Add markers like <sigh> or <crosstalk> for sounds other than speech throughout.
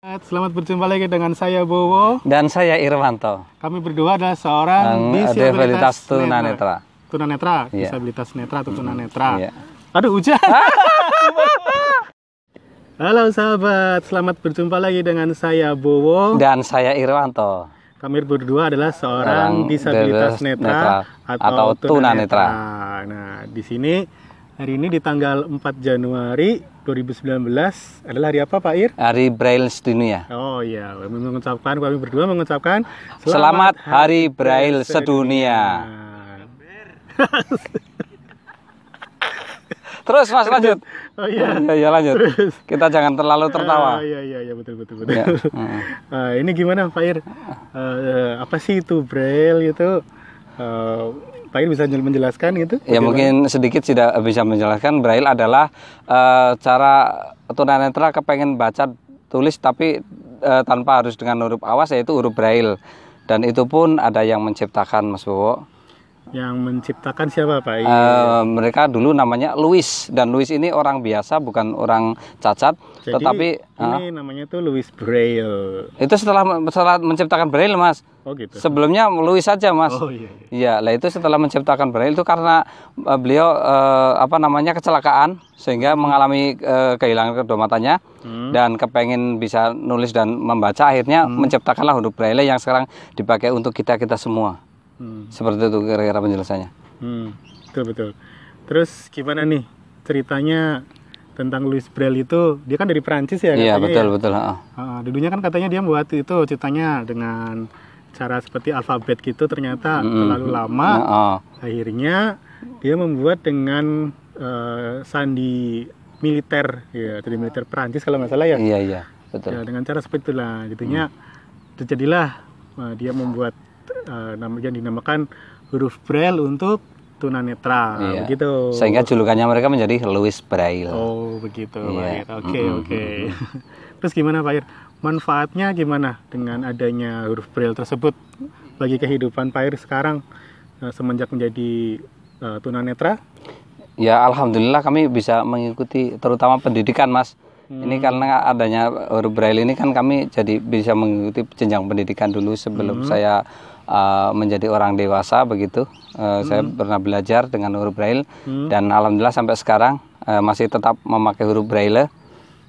Selamat berjumpa lagi dengan saya Bowo dan saya Irwanto. Kami berdua adalah seorang disabilitas, disabilitas tunanetra. Tunanetra, yeah. disabilitas netra atau tunanetra. Yeah. Aduh hujan. <laughs> Halo sahabat, selamat berjumpa lagi dengan saya Bowo dan saya Irwanto. Kami berdua adalah seorang disabilitas netra, netra atau, atau tunanetra. tunanetra. Nah, di sini Hari ini di tanggal 4 Januari 2019 adalah hari apa Pak Ir? Hari Braille Sedunia. Ya. Oh iya, kami mengucapkan, kami berdua mengucapkan Selamat, Selamat Hari Braille Sedunia. Terus Mas lanjut. Oh iya. Oh, iya, iya lanjut. Terus. Kita jangan terlalu tertawa. Uh, iya iya iya betul betul betul. Ya. Uh. Uh, ini gimana Pak Ir? Uh, uh, apa sih itu Braille itu? Ah, Pak bisa menjelaskan gitu? Ya Bagaimana? mungkin sedikit tidak bisa menjelaskan. Braille adalah uh, cara tunanetra kepengen baca tulis tapi uh, tanpa harus dengan huruf awas yaitu huruf Braille. Dan itu pun ada yang menciptakan Mas Bowo. Yang menciptakan siapa Pak? Uh, mereka dulu namanya Louis dan Louis ini orang biasa bukan orang cacat, Jadi, tetapi ini uh, namanya tuh Louis Braille. Itu setelah setelah menciptakan Braille, Mas. Oh gitu. Sebelumnya Louis saja, Mas. Oh iya. Iya, iya lah itu setelah menciptakan Braille itu karena uh, beliau uh, apa namanya kecelakaan sehingga hmm. mengalami uh, kehilangan kedua matanya hmm. dan kepengen bisa nulis dan membaca akhirnya hmm. menciptakanlah huruf Braille yang sekarang dipakai untuk kita-kita semua hmm. seperti itu kira-kira penjelasannya hmm. betul betul terus gimana nih ceritanya tentang Louis Braille itu dia kan dari Prancis ya iya betul ya? betul uh, dulunya kan katanya dia buat itu ceritanya dengan cara seperti alfabet gitu ternyata hmm terlalu lama nah, uh. akhirnya dia membuat dengan uh, sandi militer ya dari militer Prancis kalau nggak salah ya iya iya betul ya, dengan cara seperti itulah jadinya hmm. terjadilah uh, eh, dia membuat uh, yang dinamakan huruf braille untuk tunanetra iya. begitu sehingga julukannya mereka menjadi Louis Braille oh begitu iya. oke oke okay, mm okay. terus gimana Pak Ir manfaatnya gimana dengan adanya huruf braille tersebut bagi kehidupan Pak Ir sekarang uh, semenjak menjadi uh, tunanetra ya alhamdulillah kami bisa mengikuti terutama pendidikan Mas Hmm. Ini karena adanya huruf braille ini kan kami jadi bisa mengikuti jenjang pendidikan dulu sebelum hmm. saya uh, menjadi orang dewasa begitu. Uh, hmm. Saya pernah belajar dengan huruf braille hmm. dan alhamdulillah sampai sekarang uh, masih tetap memakai huruf braille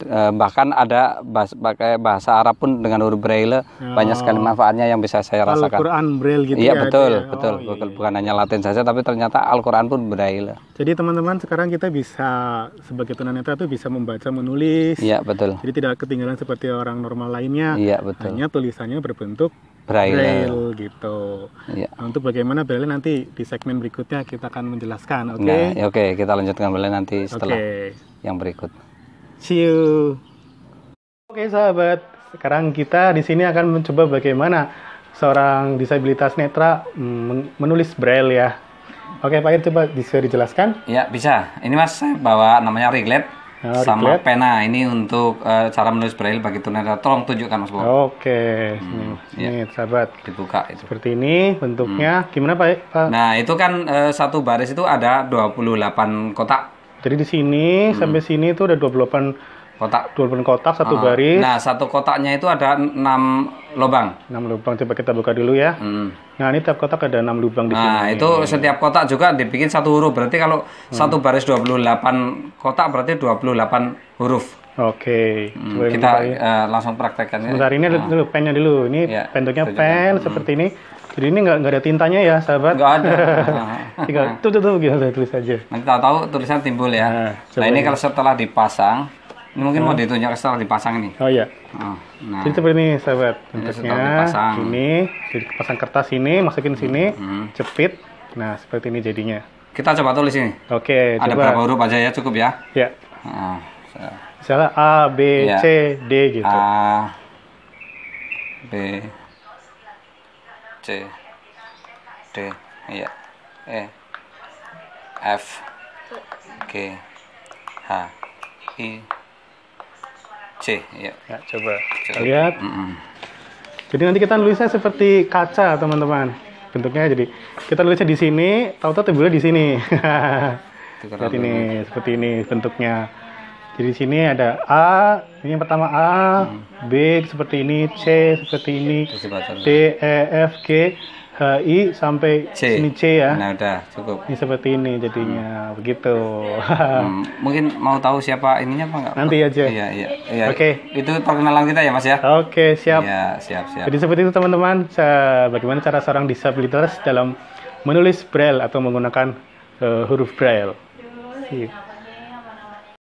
Eh, bahkan ada bahasa, pakai bahasa Arab pun dengan huruf braille oh. banyak sekali oh. manfaatnya yang bisa saya rasakan. Al-Quran braille gitu iya, ya. Betul, ya? betul, oh, iya, iya, Bukan hanya Latin saja tapi ternyata Al-Quran pun braille. Jadi teman-teman sekarang kita bisa sebagai tunanetra itu bisa membaca menulis. Iya, betul. Jadi tidak ketinggalan seperti orang normal lainnya. Iya, betul. Hanya tulisannya berbentuk braille, braille gitu. Ya. Nah, untuk bagaimana braille nanti di segmen berikutnya kita akan menjelaskan, oke? Okay? Nah, ya, oke, okay, kita lanjutkan braille nanti setelah okay. yang berikut. See you. Oke sahabat, sekarang kita di sini akan mencoba bagaimana seorang disabilitas netra menulis braille ya. Oke Pak Ir coba bisa dijelaskan? Ya bisa. Ini Mas saya bawa namanya reglet oh, ah, sama reglet. pena. Ini untuk uh, cara menulis braille bagi tunanetra. Tolong tunjukkan Mas Bob. Oke. Hmm, ini ya. sahabat. Dibuka itu. Seperti ini bentuknya. Hmm. Gimana Pak? Pak? Nah itu kan uh, satu baris itu ada 28 kotak. Jadi di sini hmm. sampai sini itu ada 28 kotak. 28 kotak satu uh, baris. Nah, satu kotaknya itu ada 6 lubang. 6 lubang coba kita buka dulu ya. Hmm. Nah, ini tiap kotak ada 6 lubang di nah, sini. Nah, itu setiap kotak juga dibikin satu huruf. Berarti kalau hmm. satu baris 28 kotak berarti 28 huruf. Oke, hmm, kita uh, langsung praktekkan. Ya. Sebentar ini nah. dulu pennya dulu. Ini ya, bentuknya pen hmm. seperti ini. Jadi ini nggak ada tintanya ya, sahabat? Nggak ada. <laughs> Tinggal nah. tuh tuh tuh gitu tulis aja. Nanti tahu-tahu tulisan timbul ya. Nah, nah ini ya. kalau setelah dipasang, ini mungkin hmm. mau nah. ditunjuk setelah dipasang ini. Oh iya. Oh, nah. Jadi seperti ini sahabat. Bentuknya ini, jadi pasang kertas ini, masukin sini, hmm. cepit. Nah seperti ini jadinya. Kita coba tulis ini. Oke. Ada coba. berapa huruf aja ya cukup ya? Ya. Nah, Misalnya A, B, ya. C, D gitu. A, B, C D iya E F G H I C iya ya, coba. coba lihat mm -mm. jadi nanti kita nulisnya seperti kaca teman-teman bentuknya jadi kita nulisnya di sini tahu-tahu timbulnya di sini <laughs> Seperti ini seperti ini bentuknya jadi di sini ada A, ini yang pertama A, hmm. B seperti ini, C seperti ini, D, E, F, G, H, I sampai C. sini C ya. Nah udah cukup. Ini seperti ini jadinya hmm. begitu. hmm. Mungkin mau tahu siapa ininya apa enggak? Nanti aja. Iya iya. iya. Oke. Okay. Itu perkenalan kita ya Mas ya. Oke okay, siap. Iya siap siap. Jadi seperti itu teman-teman. Bagaimana cara seorang disabilitas dalam menulis braille atau menggunakan uh, huruf braille. Sip.